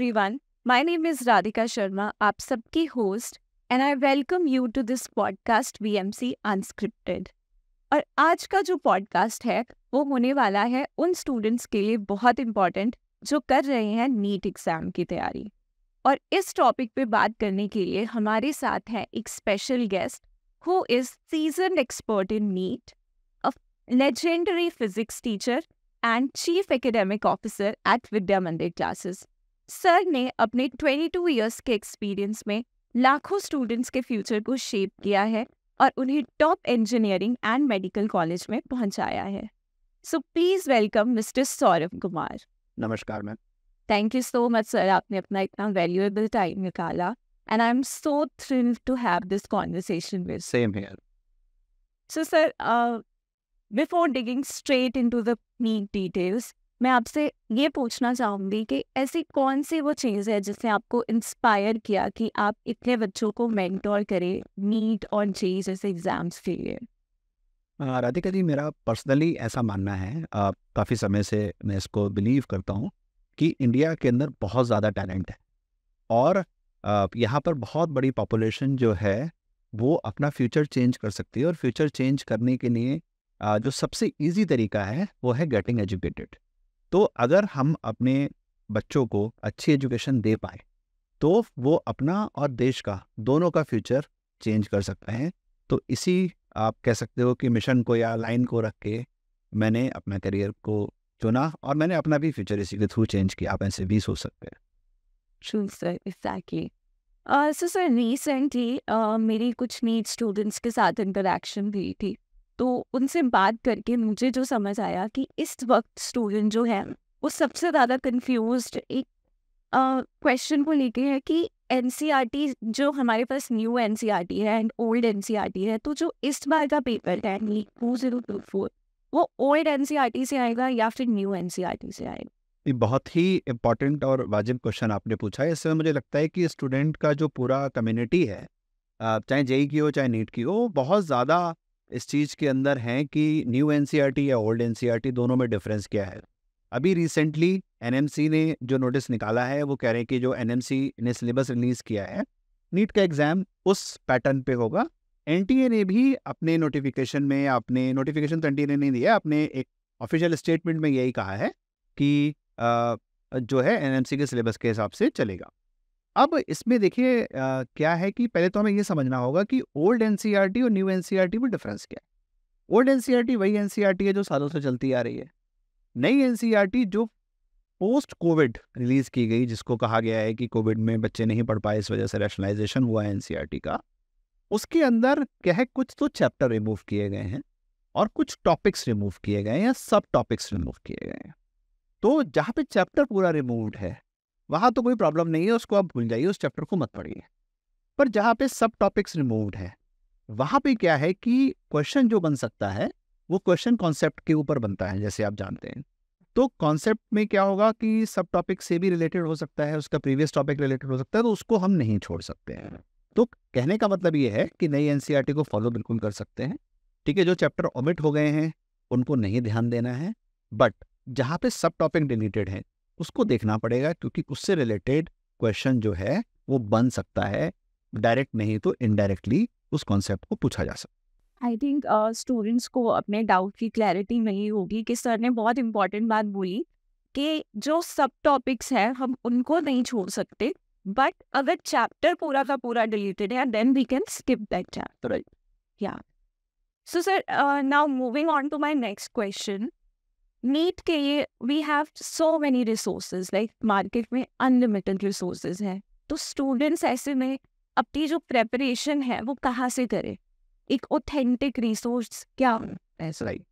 One my name is Radhika Sharma आप सबकी I welcome you to this podcast this M C unscripted और आज का जो पॉडकास्ट है वो होने वाला है उन स्टूडेंट्स के लिए बहुत इम्पॉर्टेंट जो कर रहे हैं नीट एग्जाम की तैयारी और इस टॉपिक पे बात करने के लिए हमारे साथ हैं एक special guest who is season expert in NEET a legendary physics teacher and chief academic officer at Vidya Mandir classes sir ने अपने 22 इयर्स के एक्सपीरियंस में लाखों स्टूडेंट्स के फ्यूचर को शेप किया है और उन्हें top engineering and medical college में पहुंचाया है so please welcome mister Saurabh Kumar नमस्कार ma'am thank you so much sir आपने अपना इतना वैल्यूएबल टाइम निकाला and I am so thrilled to have this conversation with same here so sir before digging straight into the NEET details मैं आपसे ये पूछना चाहूँगी कि ऐसी कौन सी वो चीज़ है जिसने आपको इंस्पायर किया कि आप इतने बच्चों को मेंटोर करें नीट और चीज जैसे एग्ज़ाम्स के लिए राधिका जी मेरा पर्सनली ऐसा मानना है काफ़ी समय से मैं इसको बिलीव करता हूँ कि इंडिया के अंदर बहुत ज़्यादा टैलेंट है और यहाँ पर बहुत बड़ी पॉपुलेशन जो है वो अपना फ्यूचर चेंज कर सकती है और फ्यूचर चेंज करने के लिए जो सबसे इजी तरीका है वो है गेटिंग एजुकेटेड तो अगर हम अपने बच्चों को अच्छी एजुकेशन दे पाए तो वो अपना और देश का दोनों का फ्यूचर चेंज कर सकते हैं तो इसी आप कह सकते हो कि मिशन को या लाइन को रख के मैंने अपना करियर को चुना और मैंने अपना भी फ्यूचर इसी के थ्रू चेंज किया आप ऐसे भी सोच सकते हैं सर रिसेंटली uh, uh, मेरी कुछ नीड स्टूडेंट्स के साथ इंटरेक्शन हुई थी तो उनसे बात करके मुझे जो समझ आया कि इस वक्त स्टूडेंट जो है वो सबसे ज़्यादा कंफ्यूज एक क्वेश्चन uh, को लेके है कि एन e जो हमारे पास न्यू एन e है एंड ओल्ड एन है तो जो इस बार का पेपर है टू जीरो टू फोर वो ओल्ड एन e से आएगा या फिर न्यू एन से आएगा ये बहुत ही इम्पोर्टेंट और वाजिब क्वेश्चन आपने पूछा है इसमें मुझे लगता है कि स्टूडेंट का जो पूरा कम्युनिटी है चाहे जेई की हो चाहे नीट की हो बहुत ज़्यादा इस चीज़ के अंदर हैं कि न्यू एन या ओल्ड एन दोनों में डिफरेंस क्या है अभी रिसेंटली एन ने जो नोटिस निकाला है वो कह रहे हैं कि जो एन ने सिलेबस रिलीज़ किया है नीट का एग्ज़ाम उस पैटर्न पे होगा एन ने भी अपने नोटिफिकेशन में अपने नोटिफिकेशन तो एन ने नहीं दिया अपने एक ऑफिशियल स्टेटमेंट में यही कहा है कि आ, जो है एन के सिलेबस के हिसाब से चलेगा अब इसमें देखिए क्या है कि पहले तो हमें यह समझना होगा कि ओल्ड एन और न्यू एन में डिफरेंस क्या है ओल्ड एन वही एन है जो सालों से चलती आ रही है नई एन जो पोस्ट कोविड रिलीज की गई जिसको कहा गया है कि कोविड में बच्चे नहीं पढ़ पाए इस वजह से रैशनलाइजेशन हुआ है एन का उसके अंदर क्या है कुछ तो चैप्टर रिमूव किए गए हैं और कुछ टॉपिक्स रिमूव किए गए हैं या सब टॉपिक्स रिमूव किए गए हैं तो जहाँ पे चैप्टर पूरा रिमूव्ड है वहाँ तो कोई प्रॉब्लम नहीं है उसको आप भूल जाइए उस चैप्टर को मत पढ़िए पर जहाँ पे सब टॉपिक्स रिमूव्ड है वहाँ पे क्या है कि क्वेश्चन जो बन सकता है वो क्वेश्चन कॉन्सेप्ट के ऊपर बनता है जैसे आप जानते हैं तो कॉन्सेप्ट में क्या होगा कि सब टॉपिक से भी रिलेटेड हो सकता है उसका प्रीवियस टॉपिक रिलेटेड हो सकता है तो उसको हम नहीं छोड़ सकते हैं तो कहने का मतलब ये है कि नई एनसीईआरटी को फॉलो बिल्कुल कर सकते हैं ठीक है जो चैप्टर ओमिट हो गए हैं उनको नहीं ध्यान देना है बट जहाँ पे सब टॉपिक डिलीटेड हैं उसको देखना पड़ेगा क्योंकि उससे रिलेटेड क्वेश्चन जो है वो बन सकता है डायरेक्ट नहीं तो इनडायरेक्टली उस कॉन्सेप्ट को पूछा जा सकता आई थिंक स्टूडेंट्स को अपने डाउट की क्लैरिटी नहीं होगी कि सर ने बहुत इंपॉर्टेंट बात बोली कि जो सब टॉपिक्स हैं हम उनको नहीं छोड़ सकते बट अगर चैप्टर पूरा का पूरा डिलीटेड है then we can skip that chapter या so sir now moving on to my next question NEET के लिए we have so many resources like market में अनलिमिटेड रिसोर्सेज हैं तो स्टूडेंट्स ऐसे में अपनी जो प्रेपरेशन है वो कहाँ से करें एक ऑथेंटिक रिसोर्स क्या ऐसा राइट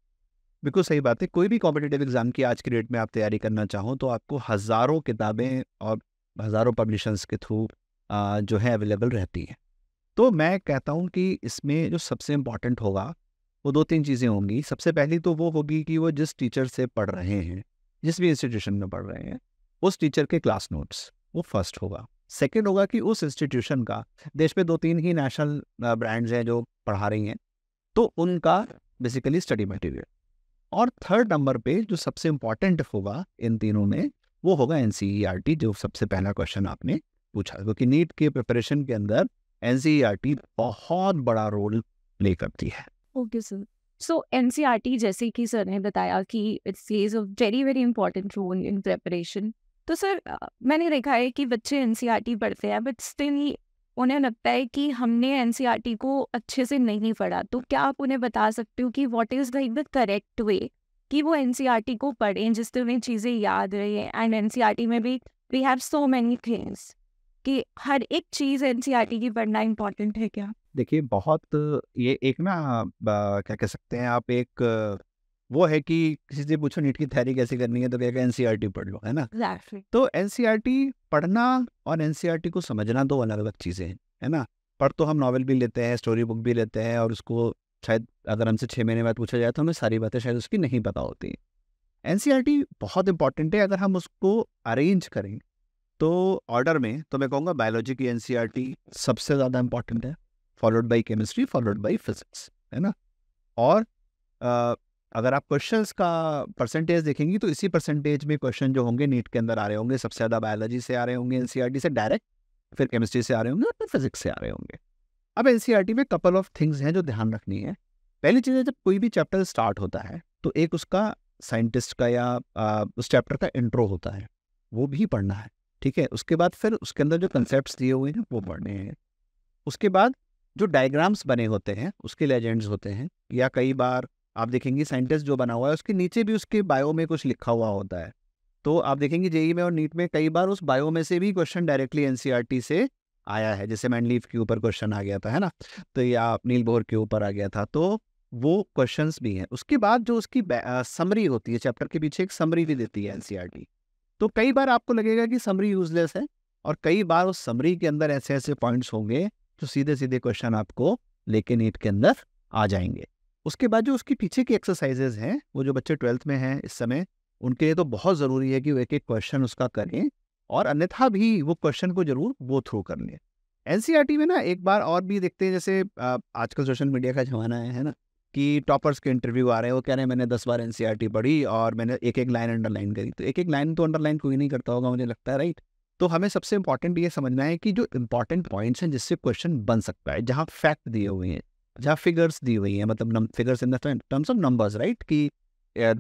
बिल्कुल सही बात है कोई भी कॉम्पिटेटिव एग्जाम की आज की डेट में आप तैयारी करना चाहो तो आपको हज़ारों किताबें और हज़ारों पब्लिशंस के थ्रू जो है अवेलेबल रहती हैं तो मैं कहता हूँ कि इसमें जो सबसे इम्पॉर्टेंट होगा वो दो तीन चीज़ें होंगी सबसे पहली तो वो होगी कि वो जिस टीचर से पढ़ रहे हैं जिस भी इंस्टीट्यूशन में पढ़ रहे हैं उस टीचर के क्लास नोट्स वो फर्स्ट होगा सेकेंड होगा कि उस इंस्टीट्यूशन का देश में दो तीन ही नेशनल ब्रांड्स हैं जो पढ़ा रही हैं तो उनका बेसिकली स्टडी मटेरियल और थर्ड नंबर पे जो सबसे इम्पॉर्टेंट होगा इन तीनों में वो होगा एन जो सबसे पहला क्वेश्चन आपने पूछा क्योंकि नीट के प्रिपरेशन के अंदर एन बहुत बड़ा रोल प्ले करती है okay sir so N C R T जैसे कि सर ने बताया कि it's plays a very very important role in preparation तो सर मैंने देखा है कि बच्चे एन सी आर टी पढ़ते हैं बट स्टिल उन्हें लगता है कि हमने एन सी आर टी को अच्छे से नहीं पढ़ा तो क्या आप उन्हें बता सकते हो कि what is like the correct way कि वो एन सी आर टी को पढ़ें जिससे उन्हें चीज़ें याद रहे and N C R T में भी we have so many things कि हर एक चीज़ एन सी आर टी की पढ़ना इम्पॉर्टेंट है क्या देखिए बहुत ये एक ना क्या कह सकते हैं आप एक वो है कि किसी से पूछो नीट की तैयारी कैसे करनी है तो कहेगा टी पढ़ लो है ना exactly. तो टी पढ़ना और टी को समझना दो अलग अलग चीज़ें हैं है ना पढ़ तो हम नॉवल भी लेते हैं स्टोरी बुक भी लेते हैं और उसको शायद अगर हमसे छः महीने बाद पूछा जाए तो हमें सारी बातें शायद उसकी नहीं पता होती एन बहुत इंपॉर्टेंट है अगर हम उसको अरेंज करें तो ऑर्डर में तो मैं कहूँगा बायोलॉजी की एन सबसे ज़्यादा इंपॉर्टेंट है followed by chemistry followed by physics है ना और आ, अगर आप क्वेश्चन का परसेंटेज देखेंगे तो इसी परसेंटेज में क्वेश्चन जो होंगे नीट के अंदर आ रहे होंगे सबसे ज़्यादा बायोलॉजी से आ रहे होंगे एनसीआरटी e से डायरेक्ट फिर केमिस्ट्री से आ रहे होंगे और फिर फिजिक्स से आ रहे होंगे अब एन e में कपल ऑफ थिंग्स हैं जो ध्यान रखनी है पहली चीज़ है जब कोई भी चैप्टर स्टार्ट होता है तो एक उसका साइंटिस्ट का या आ, उस चैप्टर का इंट्रो होता है वो भी पढ़ना है ठीक है उसके बाद फिर उसके अंदर जो कंसेप्ट दिए हुए हैं वो पढ़ने हैं उसके बाद जो डायग्राम्स बने होते हैं उसके लेजेंड्स होते हैं या कई बार आप देखेंगे साइंटिस्ट जो बना हुआ है उसके नीचे भी उसके बायो में कुछ लिखा हुआ होता है तो आप देखेंगे जेई में और नीट में कई बार उस बायो में से भी क्वेश्चन डायरेक्टली एनसीईआरटी से आया है जैसे मैंडलीफ के ऊपर क्वेश्चन आ गया था है ना तो या नील बोहर के ऊपर आ गया था तो वो क्वेश्चंस भी हैं उसके बाद जो उसकी समरी होती है चैप्टर के पीछे एक समरी भी देती है एनसीईआरटी तो कई बार आपको लगेगा कि समरी यूजलेस है और कई बार उस समरी के अंदर ऐसे ऐसे पॉइंट्स होंगे जो तो सीधे सीधे क्वेश्चन आपको लेके नीट के अंदर आ जाएंगे उसके बाद जो उसके पीछे की एक्सरसाइजेज हैं वो जो बच्चे ट्वेल्थ में हैं इस समय उनके लिए तो बहुत ज़रूरी है कि वो एक एक क्वेश्चन उसका करें और अन्यथा भी वो क्वेश्चन को जरूर गो थ्रू कर लें एन e में ना एक बार और भी देखते हैं जैसे आजकल सोशल मीडिया का जमाना है है ना कि टॉपर्स के इंटरव्यू आ रहे हैं वो कह रहे हैं मैंने दस बार एन e पढ़ी और मैंने एक एक लाइन अंडरलाइन करी तो एक एक लाइन तो अंडरलाइन कोई नहीं करता होगा मुझे लगता है राइट तो हमें सबसे इंपॉर्टेंट ये समझना है कि जो इंपॉर्टेंट पॉइंट्स हैं जिससे क्वेश्चन बन सकता है जहाँ फैक्ट दिए हुए हैं जहाँ फिगर्स दी हुई हैं मतलब figures in terms of numbers right कि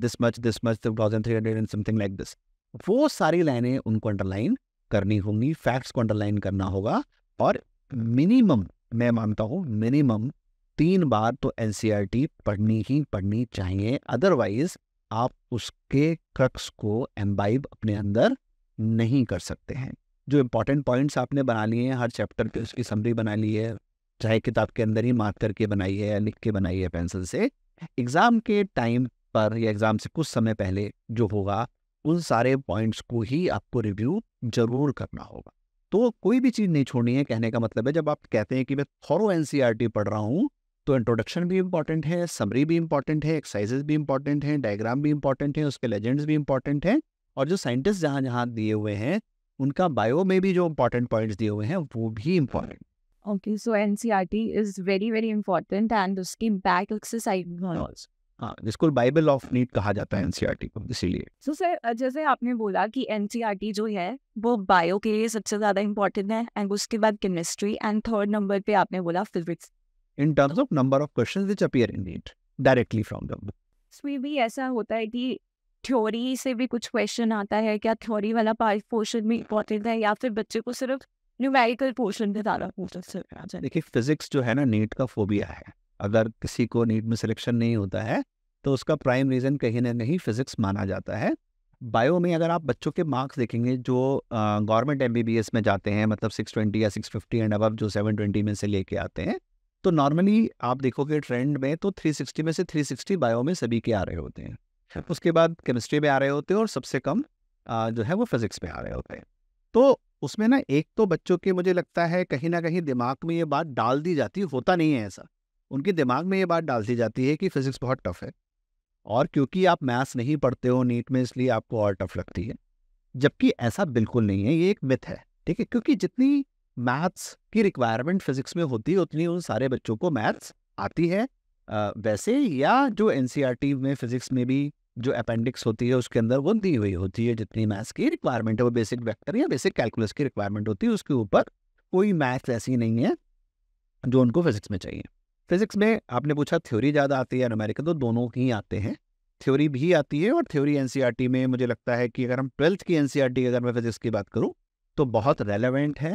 this much this much two thousand three hundred and something like this वो सारी लाइनें उनको अंडरलाइन करनी होंगी फैक्ट्स को अंडरलाइन करना होगा और मिनिमम मैं मानता हूँ मिनिमम तीन बार तो एन e पढ़नी ही पढ़नी चाहिए अदरवाइज आप उसके क्रक्स को एम्बाइब अपने अंदर नहीं कर सकते हैं जो इम्पोर्टेंट पॉइंट्स आपने बना लिए हैं हर चैप्टर पे उसकी समरी बना ली है चाहे किताब के अंदर ही मार्क करके बनाई है या लिख के बनाई है पेंसिल से एग्ज़ाम के टाइम पर या एग्ज़ाम से कुछ समय पहले जो होगा उन सारे पॉइंट्स को ही आपको रिव्यू जरूर करना होगा तो कोई भी चीज़ नहीं छोड़नी है कहने का मतलब है जब आप कहते हैं कि मैं थोरो एन e पढ़ रहा हूँ तो इंट्रोडक्शन भी इंपॉर्टेंट है समरी भी इंपॉर्टेंट है एक्सरसाइजेज भी इंपॉर्टेंट हैं डायग्राम भी इंपॉर्टेंट है उसके लेजेंड्स भी इंपॉर्टेंट हैं और जो साइंटिस्ट जहाँ जहाँ दिए हुए हैं उनका बायो में भी जो इम्पोर्टेंट पॉइंट्स दिए हुए हैं वो भी important okay so N C R T is very very important and उसकी बैक एक्सरसाइज हाँ जिसको बाइबल ऑफ नीट कहा जाता है एनसीईआरटी e को इसीलिए सो सर जैसे आपने बोला कि एनसीईआरटी e जो है वो बायो के लिए सबसे ज्यादा इम्पोर्टेंट है एंड उसके बाद केमिस्ट्री एंड थर्ड नंबर पे आपने बोला physics in terms of number of questions which appear in NEET directly from the book इसमें भी ऐसा होता है कि थ्योरी से भी कुछ क्वेश्चन आता है क्या थ्योरी वाला पार्ट पोर्शन भी इम्पोर्टेंट है या फिर बच्चे को सिर्फ न्यूमेरिकल पोर्शन पे ज़्यादा फोकस देखिए फिजिक्स जो है ना नीट का फोबिया है अगर किसी को नीट में सिलेक्शन नहीं होता है तो उसका प्राइम रीज़न कहीं ना कहीं फिजिक्स माना जाता है बायो में अगर आप बच्चों के मार्क्स देखेंगे जो गवर्नमेंट एम में जाते हैं मतलब 620 या 650 एंड अब जो 720 में से लेके आते हैं तो नॉर्मली आप देखोगे ट्रेंड में तो 360 में से 360 बायो में सभी के आ रहे होते हैं उसके बाद केमिस्ट्री में आ रहे होते हैं और सबसे कम जो है वो फिजिक्स में आ रहे होते हैं तो उसमें ना एक तो बच्चों के मुझे लगता है कहीं ना कहीं दिमाग में ये बात डाल दी जाती होता नहीं है ऐसा उनके दिमाग में ये बात डाल दी जाती है कि फिजिक्स बहुत टफ है और क्योंकि आप मैथ्स नहीं पढ़ते हो नीट में इसलिए आपको और टफ लगती है जबकि ऐसा बिल्कुल नहीं है ये एक मिथ है ठीक है क्योंकि जितनी मैथ्स की रिक्वायरमेंट फिजिक्स में होती है उतनी उन सारे बच्चों को मैथ्स आती है वैसे या जो एन में फिजिक्स में भी जो अपेंडिक्स होती है उसके अंदर वो दी हुई होती है जितनी मैथ्स की रिक्वायरमेंट है वो बेसिक वेक्टर या बेसिक कैलकुलस की रिक्वायरमेंट होती है उसके ऊपर कोई मैथ्स ऐसी नहीं है जो उनको फिजिक्स में चाहिए फिजिक्स में आपने पूछा थ्योरी ज़्यादा आती है न्यूमेरिकल तो दोनों ही आते हैं थ्योरी भी आती है और थ्योरी एन e में मुझे लगता है कि अगर हम ट्वेल्थ की एन e की अगर मैं फिजिक्स की बात करूँ तो बहुत रेलिवेंट है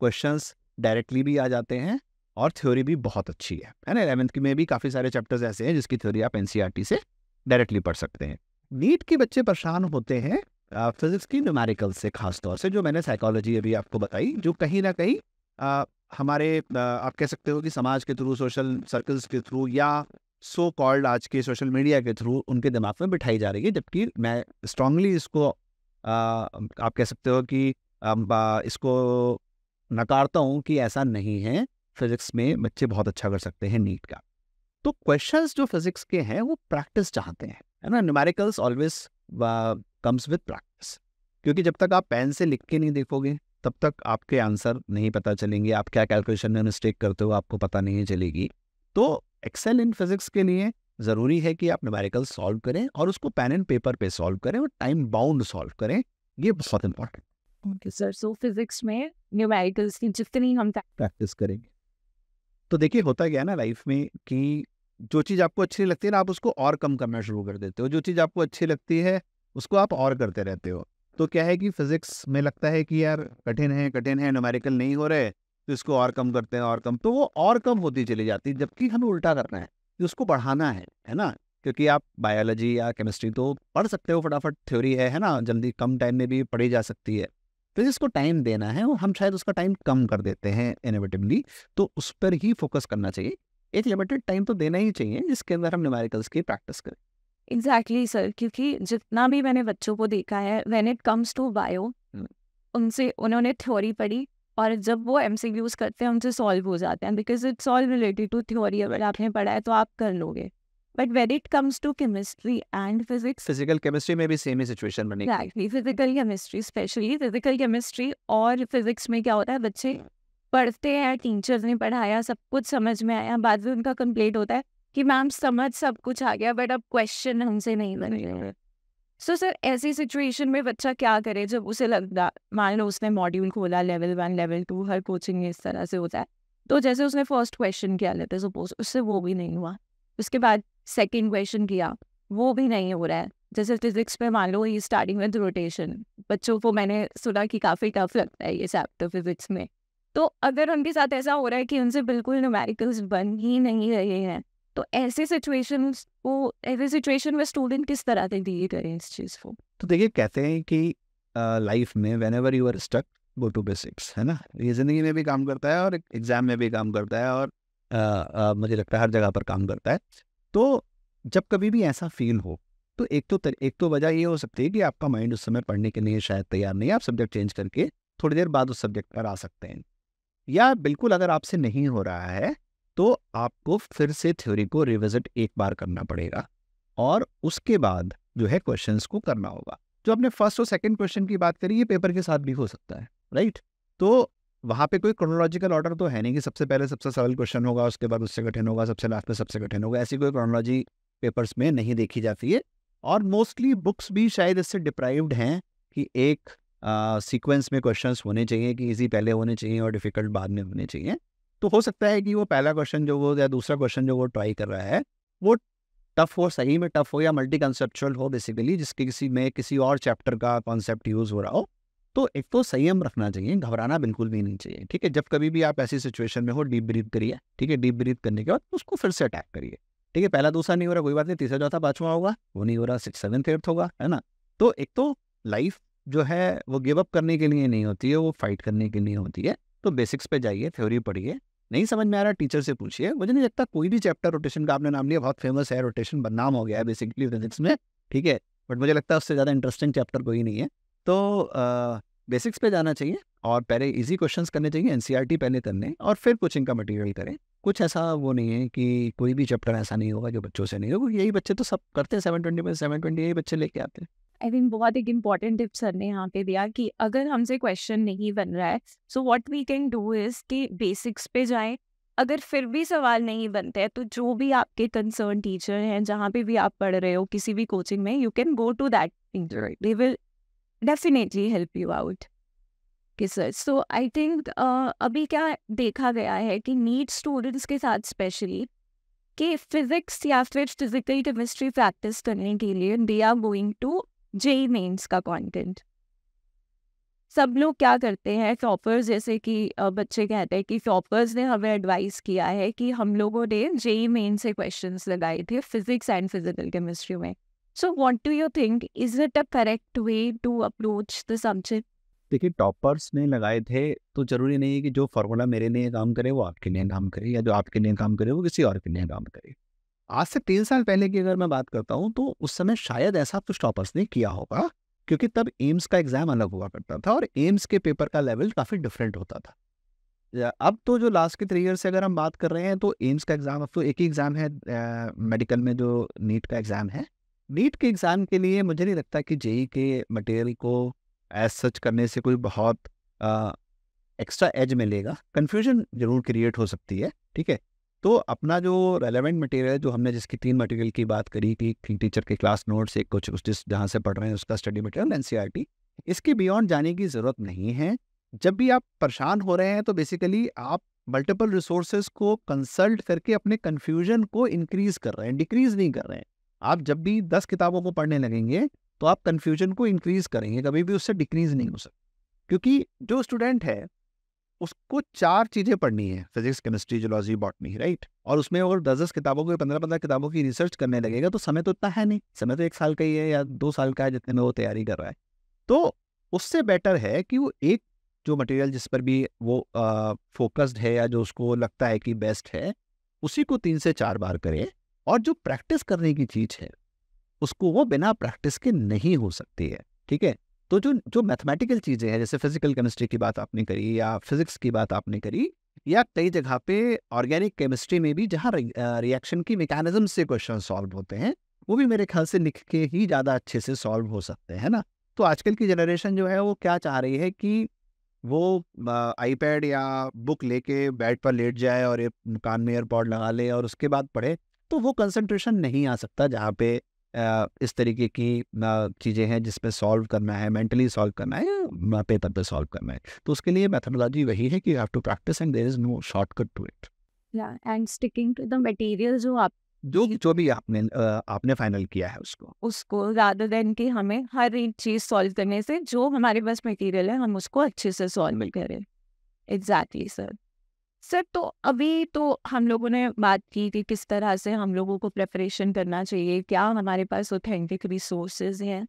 क्वेश्चन डायरेक्टली भी आ जाते हैं और थ्योरी भी बहुत अच्छी है है ना एलेवंथ में भी काफ़ी सारे चैप्टर्स ऐसे हैं जिसकी थ्योरी आप एन e से डायरेक्टली पढ़ सकते हैं नीट के बच्चे परेशान होते हैं फिजिक्स की न्यूमेरिकल से खास तौर से जो मैंने साइकोलॉजी अभी आपको बताई जो कहीं ना कहीं आ, हमारे आ, आप कह सकते हो कि समाज के थ्रू सोशल सर्कल्स के थ्रू या सो so कॉल्ड आज के सोशल मीडिया के थ्रू उनके दिमाग में बिठाई जा रही है जबकि मैं स्ट्रांगली इसको आ, आप कह सकते हो कि आ, इसको नकारता हूँ कि ऐसा नहीं है फिजिक्स में बच्चे बहुत अच्छा कर सकते हैं नीट का तो क्वेश्चन जो फिजिक्स के हैं वो प्रैक्टिस चाहते हैं है ना numericals always comes with practice क्योंकि जब तक आप पेन से लिख के नहीं देखोगे तब तक आपके आंसर नहीं पता चलेंगे आप क्या कैलकुलेशन में मिस्टेक करते हो आपको पता नहीं चलेगी तो एक्सेल इन फिजिक्स के लिए ज़रूरी है कि आप न्यूमेरिकल सॉल्व करें और उसको पेन एंड पेपर पे सॉल्व करें और टाइम बाउंड सॉल्व करें ये बहुत important okay sir so physics में न्यूमेरिकल्स की जितनी हम प्रैक्टिस करेंगे तो देखिए होता गया ना लाइफ में कि जो चीज़ आपको अच्छी लगती है ना आप उसको और कम करना शुरू कर देते हो जो चीज़ आपको अच्छी लगती है उसको आप और करते रहते हो तो क्या है कि फिजिक्स में लगता है कि यार कठिन है कठिन है नोमेरिकल नहीं हो रहे तो इसको और कम करते हैं और कम तो वो और कम होती चली जाती है जबकि हमें उल्टा करना है कि उसको बढ़ाना है है ना क्योंकि आप बायोलॉजी या केमिस्ट्री तो पढ़ सकते हो फटाफट थ्योरी है है ना जल्दी कम टाइम में भी पढ़ी जा सकती है फिजिक्स को टाइम देना है और हम शायद उसका टाइम कम कर देते हैं इनोवेटिवली तो उस पर ही फोकस करना चाहिए एक लिमिटेड टाइम तो देना ही चाहिए जिसके अंदर हम न्यूमेरिकल्स की प्रैक्टिस करें एग्जैक्टली exactly, सर क्योंकि जितना भी मैंने बच्चों को देखा है when it comes to bio उनसे उन्होंने थ्योरी पढ़ी और जब वो एम सी यूज़ करते हैं उनसे सॉल्व हो जाते हैं because it's all related to theory अगर आपने पढ़ा है तो आप कर लोगे but when it comes to chemistry and physics physical chemistry में भी सेम ही सिचुएशन बनी exactly physical chemistry specially physical chemistry और फिजिक्स में क्या होता है बच्चे पढ़ते हैं टीचर ने पढ़ाया सब कुछ समझ में आया बाद में उनका कंप्लीट होता है कि मैम समझ सब कुछ आ गया बट अब क्वेश्चन हमसे नहीं बने सो सर ऐसी सिचुएशन में बच्चा क्या करे जब उसे लगता मान लो उसने मॉड्यूल खोला लेवल वन लेवल टू हर कोचिंग में इस तरह से होता है तो जैसे उसने फर्स्ट क्वेश्चन किया लेते सपोज उससे वो भी नहीं हुआ उसके बाद सेकेंड क्वेश्चन किया वो भी नहीं हो रहा है जैसे फिजिक्स में मान लो ये स्टार्टिंग विद रोटेशन बच्चों को मैंने सुना कि काफ़ी टफ लगता है ये चैप्टर तो फिजिक्स में तो अगर उनके साथ ऐसा हो रहा है कि उनसे बिल्कुल न्यूमेरिकल्स बन ही नहीं रहे हैं तो ऐसे सिचुएशन को ऐसे सिचुएशन में स्टूडेंट किस तरह से डील करें इस चीज़ को तो देखिए कहते हैं कि लाइफ में whenever you are stuck go to basics है ना ये ज़िंदगी में भी काम करता है और एग्ज़ाम में भी काम करता है और आ, आ, मुझे लगता है हर जगह पर काम करता है तो जब कभी भी ऐसा फील हो तो एक तो तर, एक तो वजह ये हो सकती है कि आपका माइंड उस समय पढ़ने के लिए शायद तैयार नहीं है आप सब्जेक्ट चेंज करके थोड़ी देर बाद उस सब्जेक्ट पर आ सकते हैं या बिल्कुल अगर आपसे नहीं हो रहा है तो आपको फिर से थ्योरी को रिविजिट एक बार करना पड़ेगा और उसके बाद जो है क्वेश्चंस को करना होगा जो आपने फर्स्ट और सेकंड क्वेश्चन की बात करी ये पेपर के साथ भी हो सकता है राइट तो वहाँ पे कोई क्रोनोलॉजिकल ऑर्डर तो है नहीं कि सबसे पहले सबसे सरल क्वेश्चन होगा उसके बाद उससे कठिन होगा सबसे लास्ट में सबसे कठिन होगा ऐसी कोई क्रोनोलॉजी पेपर्स में नहीं देखी जाती है और मोस्टली बुक्स भी शायद इससे डिप्राइव्ड हैं कि एक सीक्वेंस में क्वेश्चन होने चाहिए कि इजी पहले होने चाहिए और डिफ़िकल्ट बाद में होने चाहिए तो हो सकता है कि वो पहला क्वेश्चन जो वो या दूसरा क्वेश्चन जो वो ट्राई कर रहा है वो टफ हो सही में टफ हो या मल्टी कंसेप्चुअल हो बेसिकली जिसके किसी में किसी और चैप्टर का कॉन्सेप्ट यूज़ हो रहा हो तो एक तो संयम रखना चाहिए घबराना बिल्कुल भी नहीं चाहिए ठीक है जब कभी भी आप ऐसी सिचुएशन में हो डीप ब्रीथ करिए ठीक है डीप ब्रीथ करने के बाद उसको फिर से अटैक करिए ठीक है पहला दूसरा नहीं हो रहा कोई बात नहीं तीसरा चौथा पाँचवा होगा वो नहीं हो रहा सिक्स सेवन्थ एट्थ होगा है ना तो एक तो लाइफ जो है वो गिव अप करने के लिए नहीं होती है वो फाइट करने के लिए होती है तो बेसिक्स पे जाइए थ्योरी पढ़िए नहीं समझ में आ रहा टीचर से पूछिए मुझे नहीं लगता कोई भी चैप्टर रोटेशन का आपने नाम लिया बहुत फेमस है रोटेशन बदनाम हो गया है बेसिकली फिजिक्स में ठीक है बट मुझे लगता है उससे ज़्यादा इंटरेस्टिंग चैप्टर कोई नहीं है तो बेसिक्स पे जाना चाहिए और पहले इजी क्वेश्चंस करने चाहिए एनसीईआरटी पहले करने और फिर कोचिंग का मटेरियल करें कुछ ऐसा वो नहीं है कि कोई भी चैप्टर ऐसा नहीं होगा जो बच्चों से नहीं होगा यही बच्चे तो सब करते हैं सेवन ट्वेंटी में सेवन ट्वेंटी यही बच्चे लेके आते हैं आई थिंक बहुत एक इम्पॉर्टेंट टिप सर ने यहाँ पे दिया कि अगर हमसे क्वेश्चन नहीं बन रहा है so what we can do is कि बेसिक्स पे जाएं अगर फिर भी सवाल नहीं बनते हैं तो जो भी आपके कंसर्न टीचर हैं जहाँ पे भी आप पढ़ रहे हो किसी भी कोचिंग में you can go to that teacher they will definitely help you out sir so I think अभी क्या देखा गया है कि नीट स्टूडेंट्स के साथ स्पेशली कि फिजिक्स या फिर फिजिकल केमिस्ट्री प्रैक्टिस करने के लिए they are going to JEE mains का कंटेंट सब लोग क्या करते हैं टॉपर्स जैसे कि बच्चे कहते हैं कि टॉपर्स ने हमें एडवाइस किया है कि हम लोगों ने जेई मेन से क्वेश्चन लगाए थे फिजिक्स एंड फिजिकल केमिस्ट्री में so what do you think is it a correct way to approach the subject देखिए टॉपर्स ने लगाए थे तो जरूरी नहीं है कि जो फॉर्मूला मेरे लिए काम करे वो आपके लिए काम करे या जो आपके लिए काम करे वो किसी और के लिए काम करे आज से तीन साल पहले की अगर मैं बात करता हूँ तो उस समय शायद ऐसा कुछ टॉपर्स ने किया होगा क्योंकि तब एम्स का एग्जाम अलग हुआ करता था और एम्स के पेपर का लेवल काफ़ी डिफरेंट होता था अब तो जो लास्ट के थ्री ईयर से अगर हम बात कर रहे हैं तो एम्स का एग्ज़ाम अब तो एक ही एग्ज़ाम है मेडिकल में जो नीट का एग्ज़ाम है नीट के एग्ज़ाम के लिए मुझे नहीं लगता कि जेई के मटेरियल को एज सच करने से कोई बहुत एक्स्ट्रा एज मिलेगा कन्फ्यूजन जरूर क्रिएट हो सकती है ठीक है तो अपना जो रेलेवेंट मटेरियल जो हमने जिसकी तीन मटेरियल की बात करी कि टीचर के क्लास नोट्स एक कुछ उस जिस जहाँ से पढ़ रहे हैं उसका स्टडी मटेरियल एन इसके बियॉन्ड जाने की ज़रूरत नहीं है जब भी आप परेशान हो रहे हैं तो बेसिकली आप मल्टीपल रिसोर्सेज को कंसल्ट करके अपने कन्फ्यूजन को इंक्रीज कर रहे हैं डिक्रीज नहीं कर रहे हैं आप जब भी दस किताबों को पढ़ने लगेंगे तो आप कन्फ्यूजन को इंक्रीज करेंगे कभी भी उससे डिक्रीज नहीं हो सकता क्योंकि जो स्टूडेंट है उसको चार चीज़ें पढ़नी है physics chemistry zoology botany right और उसमें अगर दस दस किताबों को पंद्रह पंद्रह किताबों की रिसर्च करने लगेगा तो समय तो इतना है नहीं समय तो एक साल का ही है या दो साल का है जितने में वो तैयारी कर रहा है तो उससे बेटर है कि वो एक जो मटेरियल जिस पर भी वो फोकस्ड है या जो उसको लगता है कि बेस्ट है उसी को तीन से चार बार करे और जो प्रैक्टिस करने की चीज़ है उसको वो बिना प्रैक्टिस के नहीं हो सकती है ठीक है तो जो जो मैथमेटिकल चीज़ें हैं जैसे फिजिकल केमिस्ट्री की बात आपने करी या फिजिक्स की बात आपने करी या कई जगह पे ऑर्गेनिक केमिस्ट्री में भी जहाँ रिएक्शन की मैकेनिज्म से क्वेश्चन सॉल्व होते हैं वो भी मेरे ख्याल से लिख के ही ज़्यादा अच्छे से सॉल्व हो सकते हैं ना तो आजकल की जनरेशन जो है वो क्या चाह रही है कि वो आईपैड या बुक लेके बेड पर लेट जाए और एक कान में एयरपॉड लगा ले और उसके बाद पढ़े तो वो कंसंट्रेशन नहीं आ सकता जहाँ पे इस तरीके की चीज़ें हैं जिसमें सॉल्व करना है मेंटली सॉल्व करना है या पेपर पे सॉल्व करना है तो उसके लिए मैथमोलॉजी वही है कि you have to practice and there is no shortcut to it and sticking to the material जो आप जो जो भी आपने आपने फाइनल किया है उसको उसको रादर देन कि हमें हर एक चीज़ सॉल्व करने से जो हमारे पास मटेरियल है हम उसको अच्छे से सॉल्व करें एग्जैक्टली सर सर तो अभी तो हम लोगों ने बात की कि किस तरह से हम लोगों को प्रेपरेशन करना चाहिए क्या हमारे पास ऑथेंटिक रिसोर्सेज हैं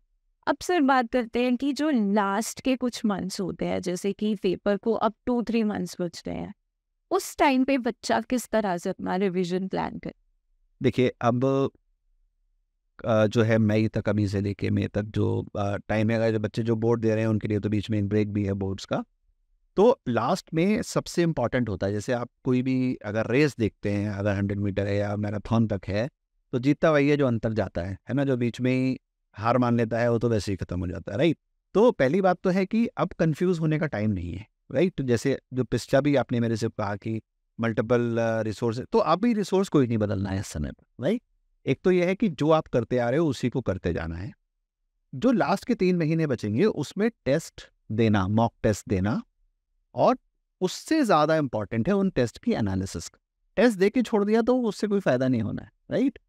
अब सर बात करते हैं कि जो लास्ट के कुछ मंथ्स होते हैं जैसे कि पेपर को अब टू थ्री मंथ्स बचते हैं उस टाइम पे बच्चा किस तरह से अपना रिविजन प्लान कर देखिए अब जो है मई तक अभी से लेके मई तक जो टाइम है जो बच्चे जो बोर्ड दे रहे हैं उनके लिए तो बीच में एक ब्रेक भी है बोर्ड्स का तो लास्ट में सबसे इम्पॉर्टेंट होता है जैसे आप कोई भी अगर रेस देखते हैं अगर हंड्रेड मीटर है या मैराथन तक है तो जीतता वही है जो अंतर जाता है है ना जो बीच में ही हार मान लेता है वो तो वैसे ही खत्म हो जाता है राइट तो पहली बात तो है कि अब कंफ्यूज होने का टाइम नहीं है राइट तो जैसे जो पिछला भी आपने मेरे से कहा कि मल्टीपल रिसोर्स तो अभी रिसोर्स कोई नहीं बदलना है इस समय पर राइट एक तो यह है कि जो आप करते आ रहे हो उसी को करते जाना है जो लास्ट के तीन महीने बचेंगे उसमें टेस्ट देना मॉक टेस्ट देना और उससे ज़्यादा इंपॉर्टेंट है उन टेस्ट की एनालिसिस का टेस्ट दे के छोड़ दिया तो उससे कोई फ़ायदा नहीं होना है राइट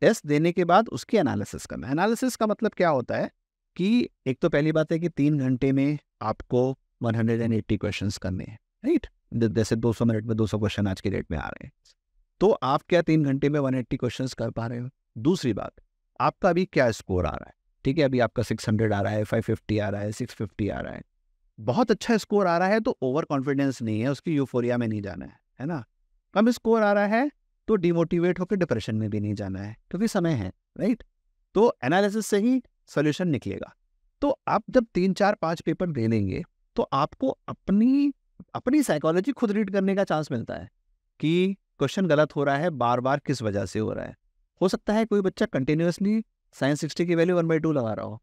टेस्ट देने के बाद उसकी एनालिसिस करना एनालिसिस का मतलब क्या होता है कि एक तो पहली बात है कि तीन घंटे में आपको 180 क्वेश्चन करने हैं राइट जैसे 200 मिनट में 200 क्वेश्चन आज के डेट में आ रहे हैं तो आप क्या तीन घंटे में 180 क्वेश्चंस कर पा रहे हो दूसरी बात आपका अभी क्या स्कोर आ रहा है ठीक है अभी आपका 600 आ रहा है 550 आ रहा है 650 आ रहा है बहुत अच्छा स्कोर आ रहा है तो ओवर कॉन्फिडेंस नहीं है उसकी यूफोरिया में नहीं जाना है है ना कम स्कोर आ रहा है तो डिमोटिवेट होकर डिप्रेशन में भी नहीं जाना है क्योंकि तो समय है राइट तो एनालिसिस से ही सोल्यूशन निकलेगा तो आप जब तीन चार पाँच पेपर दे देंगे तो आपको अपनी अपनी साइकोलॉजी खुद रीड करने का चांस मिलता है कि क्वेश्चन गलत हो रहा है बार बार किस वजह से हो रहा है हो सकता है कोई बच्चा कंटिन्यूसली साइंस सिक्सटी की वैल्यू वन बाई टू लगा रहा हो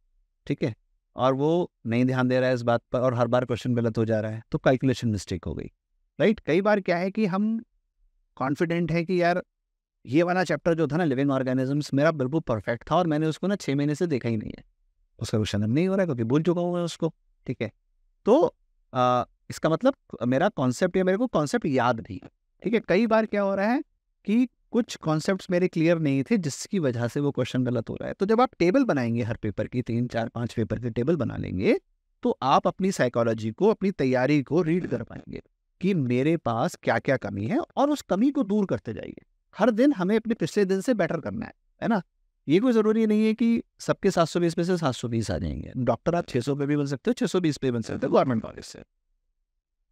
ठीक है और वो नहीं ध्यान दे रहा है इस बात पर और हर बार क्वेश्चन गलत हो जा रहा है तो कैलकुलेशन मिस्टेक हो गई राइट कई बार क्या है कि हम कॉन्फिडेंट है कि यार ये वाला चैप्टर जो था ना लिविंग ऑर्गेनिजम्स मेरा बिल्कुल परफेक्ट था और मैंने उसको ना छः महीने से देखा ही नहीं है उसका क्वेश्चन अब नहीं हो रहा है क्योंकि भूल चुका हूँ मैं उसको ठीक है तो आ, इसका मतलब मेरा कॉन्सेप्ट या मेरे को कॉन्सेप्ट याद नहीं ठीक है कई बार क्या हो रहा है कि कुछ कॉन्सेप्ट मेरे क्लियर नहीं थे जिसकी वजह से वो क्वेश्चन गलत हो रहा है तो जब आप टेबल बनाएंगे हर पेपर की तीन चार पांच पेपर की टेबल बना लेंगे तो आप अपनी साइकोलॉजी को अपनी तैयारी को रीड कर पाएंगे कि मेरे पास क्या क्या कमी है और उस कमी को दूर करते जाइए हर दिन हमें अपने पिछले दिन से बेटर करना है है ना ये कोई ज़रूरी नहीं है कि सबके सात सौ बीस में से सात सौ बीस आ जाएंगे डॉक्टर आप छह सौ पे भी बन सकते हो छह सौ बीस पे बन सकते हो गवर्नमेंट कॉलेज से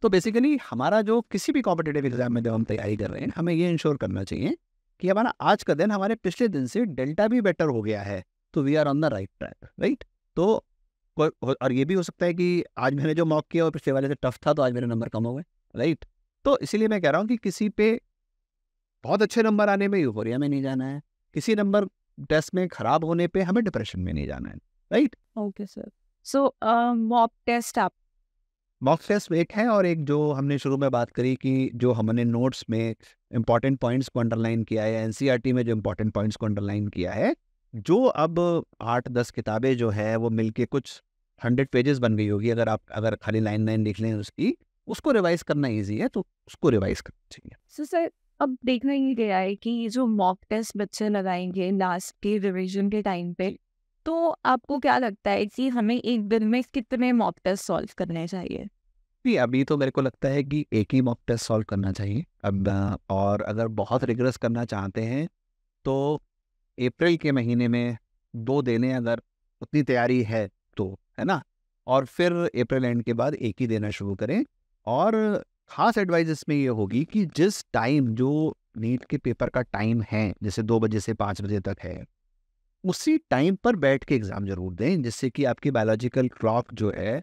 तो बेसिकली हमारा जो किसी भी कॉम्पिटेटिव एग्जाम में जब हम तैयारी कर रहे हैं हमें ये इंश्योर करना चाहिए कि हमारा आज का दिन हमारे पिछले दिन से डेल्टा भी बेटर हो गया है तो we are on the right track right तो और ये भी हो सकता है कि आज मैंने जो मॉक किया और पिछले वाले से टफ था तो आज मेरे नंबर कम हो गए राइट तो इसीलिए मैं कह रहा हूँ कि किसी पे बहुत अच्छे नंबर आने में यूफोरिया में नहीं जाना है किसी नंबर टेस्ट में खराब होने पे हमें डिप्रेशन में नहीं जाना है right okay sir so mock test आप मॉक टेस्ट एक है और एक जो हमने शुरू में बात करी कि जो हमने नोट्स में इम्पॉर्टेंट पॉइंट्स को अंडरलाइन किया है एनसीईआरटी e में जो इम्पॉर्टेंट पॉइंट्स को अंडरलाइन किया है जो अब आठ दस किताबें जो है वो मिलके कुछ हंड्रेड पेजेस बन गई होगी अगर आप अगर खाली लाइन लाइन लिख लें उसकी उसको रिवाइज करना ईजी है तो उसको रिवाइज करना चाहिए सो सर अब देखना ये गया है कि जो मॉक टेस्ट बच्चे लगाएंगे लास्ट के रिविजन के टाइम पे तो आपको क्या लगता है कि हमें एक दिन में कितने मॉक टेस्ट सॉल्व करने चाहिए नहीं अभी तो मेरे को लगता है कि एक ही मॉक टेस्ट सॉल्व करना चाहिए अब और अगर बहुत रिग्रेस करना चाहते हैं तो अप्रैल के महीने में दो देने अगर उतनी तैयारी है तो है ना और फिर अप्रैल एंड के बाद एक ही देना शुरू करें और ख़ास एडवाइस इसमें ये होगी कि जिस टाइम जो नीट के पेपर का टाइम है जैसे दो बजे से पाँच बजे तक है उसी टाइम पर बैठ के एग्ज़ाम ज़रूर दें जिससे कि आपकी बायोलॉजिकल क्लॉक जो है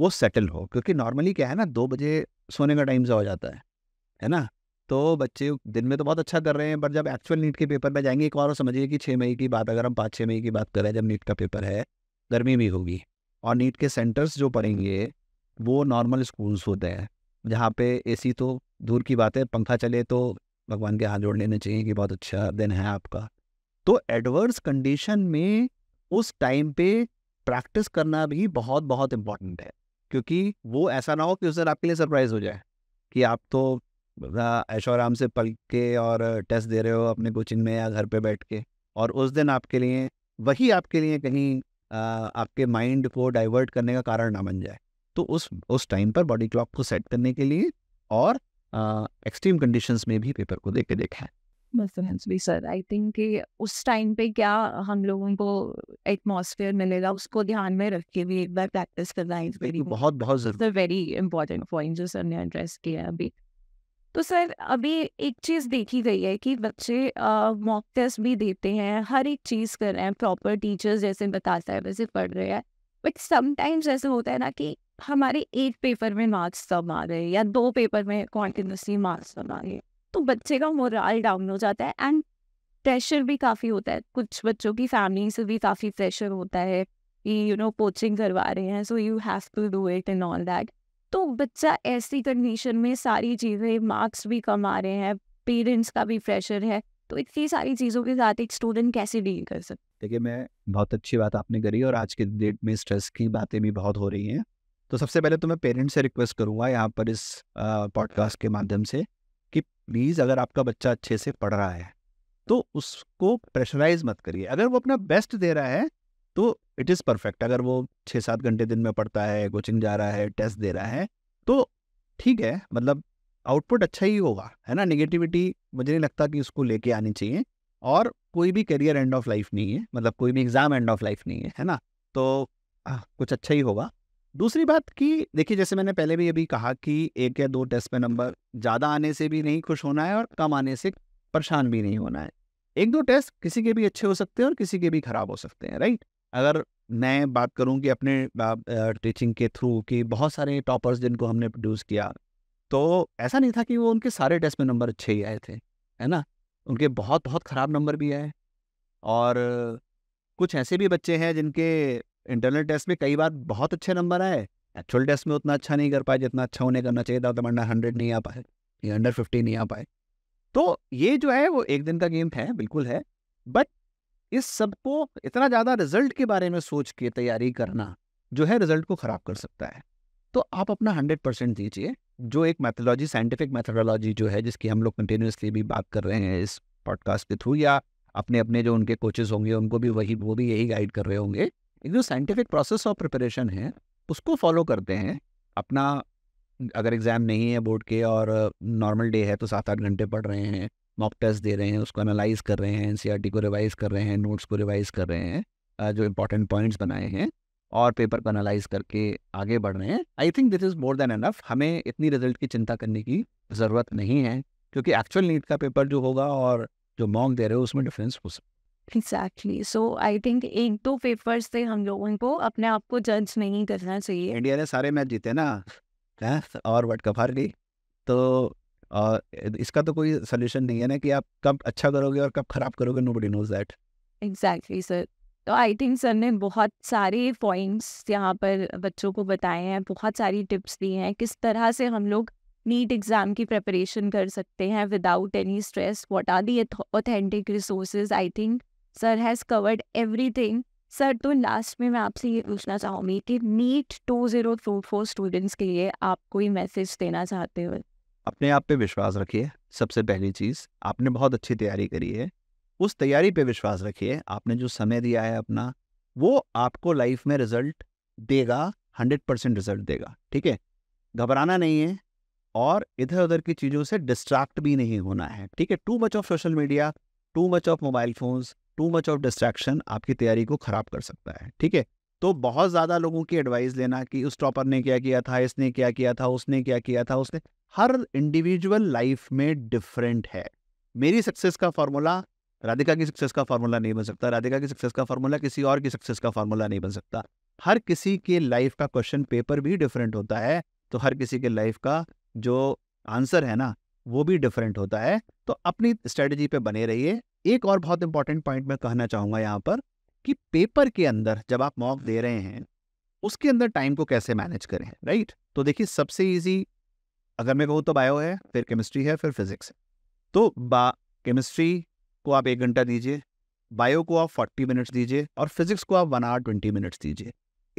वो सेटल हो क्योंकि नॉर्मली क्या है ना दो बजे सोने का टाइम सा हो जाता है है ना तो बच्चे दिन में तो बहुत अच्छा कर रहे हैं पर जब एक्चुअल नीट के पेपर में जाएंगे एक और समझिए कि छः मई की बात अगर हम पाँच छः मई की बात करें जब नीट का पेपर है गर्मी भी होगी और नीट के सेंटर्स जो पढ़ेंगे वो नॉर्मल स्कूल्स होते हैं जहाँ पे ए तो दूर की बात है पंखा चले तो भगवान के हाथ जोड़ लेने चाहिए कि बहुत अच्छा दिन है आपका तो एडवर्स कंडीशन में उस टाइम पे प्रैक्टिस करना भी बहुत बहुत इम्पॉर्टेंट है क्योंकि वो ऐसा ना हो कि उस दिन आपके लिए सरप्राइज हो जाए कि आप तो ऐशो आराम से पल के और टेस्ट दे रहे हो अपने कोचिंग में या घर पे बैठ के और उस दिन आपके लिए वही आपके लिए कहीं आपके माइंड को डाइवर्ट करने का कारण ना बन जाए तो उस उस टाइम पर बॉडी क्लॉक को सेट करने के लिए और एक्सट्रीम कंडीशंस में भी पेपर को देख के देखा है सर आई थिंक उस टाइम पे क्या हम लोगों को एटमोसफेयर मिलेगा उसको ध्यान में रख के भी एक बार प्रैक्टिस करना इज वेरी बहुत बहुत जरूरी वेरी इंपॉर्टेंट पॉइंट जो सर ने एड्रेस किया है अभी तो सर अभी एक चीज़ देखी गई है कि बच्चे मॉक टेस्ट भी देते हैं हर एक चीज़ कर रहे हैं प्रॉपर टीचर्स जैसे बताता है वैसे पढ़ रहे हैं बट समटाइम्स ऐसे होता है ना कि हमारे एक पेपर में मार्क्स कम आ रहे हैं या दो पेपर में कॉन्टिन्यूसली मार्क्स कम आ रहे हैं तो बच्चे का मोरल डाउन हो जाता है एंड प्रेशर भी काफ़ी होता है कुछ बच्चों की फैमिली से भी काफ़ी प्रेशर होता है कि यू नो कोचिंग करवा रहे हैं so you have to do it in all that तो बच्चा ऐसी कंडीशन में सारी चीज़ें मार्क्स भी कम आ रहे हैं पेरेंट्स का भी प्रेशर है तो इतनी सारी चीज़ों के साथ एक स्टूडेंट कैसे डील कर सकते देखिए मैं बहुत अच्छी बात आपने करी और आज के डेट में स्ट्रेस की बातें भी बहुत हो रही हैं तो सबसे पहले तो मैं पेरेंट्स से रिक्वेस्ट करूँगा यहाँ पर इस पॉडकास्ट के माध्यम से कि प्लीज़ अगर आपका बच्चा अच्छे से पढ़ रहा है तो उसको प्रेशराइज मत करिए अगर वो अपना बेस्ट दे रहा है तो इट इज़ परफेक्ट अगर वो छः सात घंटे दिन में पढ़ता है कोचिंग जा रहा है टेस्ट दे रहा है तो ठीक है मतलब आउटपुट अच्छा ही होगा है ना निगेटिविटी मुझे नहीं लगता कि उसको लेके आनी चाहिए और कोई भी करियर एंड ऑफ लाइफ नहीं है मतलब कोई भी एग्ज़ाम एंड ऑफ लाइफ नहीं है है ना तो आ, हाँ, कुछ अच्छा ही होगा दूसरी बात कि देखिए जैसे मैंने पहले भी अभी कहा कि एक या दो टेस्ट में नंबर ज़्यादा आने से भी नहीं खुश होना है और कम आने से परेशान भी नहीं होना है एक दो टेस्ट किसी के भी अच्छे हो सकते हैं और किसी के भी ख़राब हो सकते हैं राइट अगर मैं बात करूं कि अपने टीचिंग के थ्रू कि बहुत सारे टॉपर्स जिनको हमने प्रोड्यूस किया तो ऐसा नहीं था कि वो उनके सारे टेस्ट में नंबर अच्छे ही आए थे है ना उनके बहुत बहुत ख़राब नंबर भी आए और कुछ ऐसे भी बच्चे हैं जिनके इंटरनल टेस्ट में कई बार बहुत अच्छे नंबर आए एक्चुअल टेस्ट में उतना अच्छा नहीं कर पाए जितना अच्छा उन्हें करना चाहिए था अंडर तो हंड्रेड नहीं आ पाए या अंडर फिफ्टी नहीं आ पाए तो ये जो है वो एक दिन का गेम है बिल्कुल है बट इस सबको इतना ज़्यादा रिजल्ट के बारे में सोच के तैयारी करना जो है रिजल्ट को ख़राब कर सकता है तो आप अपना हंड्रेड परसेंट दीजिए जो एक मैथोलॉजी साइंटिफिक मैथोलॉजी जो है जिसकी हम लोग कंटिन्यूसली भी बात कर रहे हैं इस पॉडकास्ट के थ्रू या अपने अपने जो उनके कोचेज होंगे उनको भी वही वो भी यही गाइड कर रहे होंगे जो साइंटिफिक प्रोसेस ऑफ प्रिपरेशन है उसको फॉलो करते हैं अपना अगर एग्ज़ाम नहीं है बोर्ड के और नॉर्मल डे है तो सात आठ घंटे पढ़ रहे हैं मॉक टेस्ट दे रहे हैं उसको एनालाइज कर रहे हैं एन e को रिवाइज़ कर रहे हैं नोट्स को रिवाइज़ कर रहे हैं जो इंपॉर्टेंट पॉइंट्स बनाए हैं और पेपर को एनालाइज करके आगे बढ़ रहे हैं I think this is more than enough हमें इतनी रिजल्ट की चिंता करने की ज़रूरत नहीं है क्योंकि एक्चुअल नीट का पेपर जो होगा और जो मॉक दे रहे हो उसमें डिफरेंस हो सकता एग्जैक्टली सो आई थिंक एक दो पेपर से हम लोगों को अपने आप को जज नहीं करना चाहिए इंडिया ने सारे मैच जीते ना और वर्ल्ड कप हार गई तो और इसका तो कोई सोल्यूशन नहीं है ना कि आप कब अच्छा करोगे और कब खराब करोगे nobody knows that exactly sir तो आई थिंक सर ने बहुत सारे पॉइंट्स यहाँ पर बच्चों को बताए हैं बहुत सारी टिप्स दी हैं किस तरह से हम लोग नीट एग्ज़ाम की प्रिपरेशन कर सकते हैं without any stress what are the authentic resources I think sir has covered thing sir तो लास्ट में मैं आपसे ये पूछना चाहूँगी कि NEET two zero two four students के लिए आप कोई मैसेज देना चाहते हो अपने आप पे विश्वास रखिए सबसे पहली चीज़ आपने बहुत अच्छी तैयारी करी है उस तैयारी पे विश्वास रखिए आपने जो समय दिया है अपना वो आपको लाइफ में रिजल्ट देगा हंड्रेड परसेंट रिजल्ट देगा ठीक है घबराना नहीं है और इधर उधर की चीज़ों से डिस्ट्रैक्ट भी नहीं होना है ठीक है too much of social media too much of mobile phones too much of distraction आपकी तैयारी को ख़राब कर सकता है ठीक है तो बहुत ज़्यादा लोगों की एडवाइस लेना कि उस टॉपर ने क्या किया था इसने क्या किया था उसने क्या किया था उसने हर इंडिविजुअल लाइफ में डिफरेंट है मेरी सक्सेस का फॉर्मूला राधिका की सक्सेस का फॉर्मूला नहीं बन सकता राधिका की सक्सेस का फॉर्मूला किसी और की सक्सेस का फॉर्मूला नहीं बन सकता हर किसी के लाइफ का क्वेश्चन पेपर भी डिफरेंट होता है तो हर किसी के लाइफ का जो आंसर है ना वो भी डिफरेंट होता है तो अपनी स्ट्रेटजी पे बने रहिए एक और बहुत इंपॉर्टेंट पॉइंट मैं कहना चाहूंगा यहाँ पर कि पेपर के अंदर जब आप मॉक दे रहे हैं उसके अंदर टाइम को कैसे मैनेज करें राइट तो देखिए सबसे इजी अगर मैं कहूँ तो बायो है फिर केमिस्ट्री है फिर फिजिक्स है तो बा केमिस्ट्री को आप एक घंटा दीजिए बायो को आप फोर्टी मिनट्स दीजिए और फिजिक्स को आप वन आवर ट्वेंटी मिनट्स दीजिए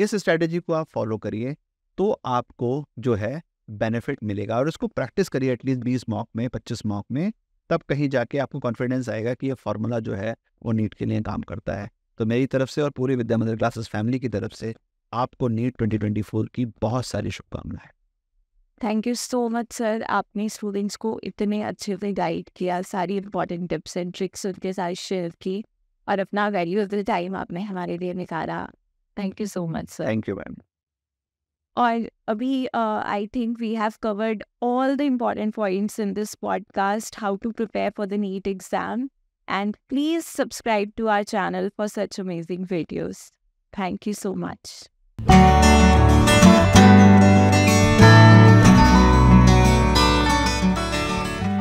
इस स्ट्रेटेजी को आप फॉलो करिए तो आपको जो है बेनिफिट मिलेगा और इसको प्रैक्टिस करिए एटलीस्ट बीस मॉक में पच्चीस मॉक में तब कहीं जाके आपको कॉन्फिडेंस आएगा कि ये फार्मूला जो है वो नीट के लिए काम करता है तो मेरी तरफ से और पूरी विद्या मंदिर क्लासेस फैमिली की तरफ से आपको नीट 2024 की बहुत सारी शुभकामनाएं thank you so much sir आपने स्टूडेंट्स को इतने अच्छे से गाइड किया सारी इंपॉर्टेंट टिप्स एंड ट्रिक्स उनके साथ शेयर की और अपना वैल्यूएबल टाइम आपने हमारे लिए निकाला thank you so much sir thank you ma'am Or uh, I think we have covered all the important points in this podcast, how to prepare for the NEET exam. And please subscribe to our channel for such amazing videos. Thank you so much.